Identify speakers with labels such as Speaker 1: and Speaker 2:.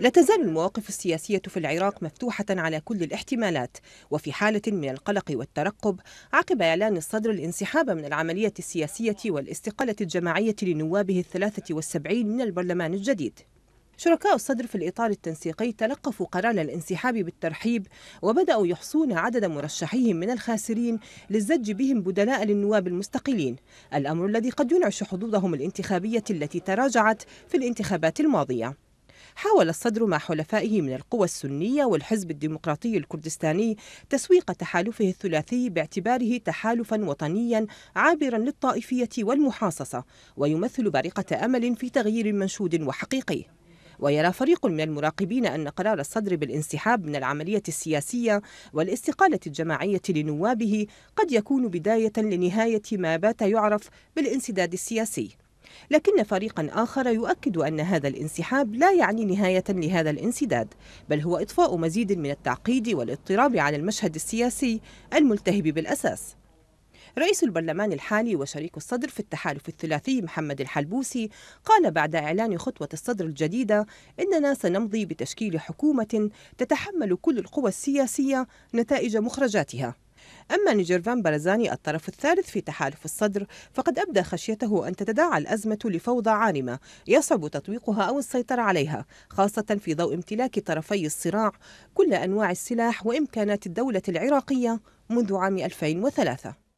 Speaker 1: لا تزال المواقف السياسية في العراق مفتوحة على كل الاحتمالات وفي حالة من القلق والترقب عقب إعلان الصدر الانسحاب من العملية السياسية والاستقالة الجماعية لنوابه الثلاثة والسبعين من البرلمان الجديد شركاء الصدر في الإطار التنسيقي تلقفوا قرار الانسحاب بالترحيب وبدأوا يحصون عدد مرشحيهم من الخاسرين للزج بهم بدلاء للنواب المستقيلين الأمر الذي قد ينعش حظوظهم الانتخابية التي تراجعت في الانتخابات الماضية حاول الصدر مع حلفائه من القوى السنية والحزب الديمقراطي الكردستاني تسويق تحالفه الثلاثي باعتباره تحالفا وطنيا عابرا للطائفية والمحاصصة ويمثل بارقة أمل في تغيير منشود وحقيقي ويرى فريق من المراقبين أن قرار الصدر بالانسحاب من العملية السياسية والاستقالة الجماعية لنوابه قد يكون بداية لنهاية ما بات يعرف بالانسداد السياسي لكن فريقا آخر يؤكد أن هذا الانسحاب لا يعني نهاية لهذا الانسداد بل هو إطفاء مزيد من التعقيد والاضطراب على المشهد السياسي الملتهب بالأساس رئيس البرلمان الحالي وشريك الصدر في التحالف الثلاثي محمد الحلبوسي قال بعد إعلان خطوة الصدر الجديدة إننا سنمضي بتشكيل حكومة تتحمل كل القوى السياسية نتائج مخرجاتها أما نيجر فان الطرف الثالث في تحالف الصدر فقد أبدى خشيته أن تتداعى الأزمة لفوضى عارمة يصعب تطويقها أو السيطرة عليها خاصة في ضوء امتلاك طرفي الصراع كل أنواع السلاح وإمكانات الدولة العراقية منذ عام 2003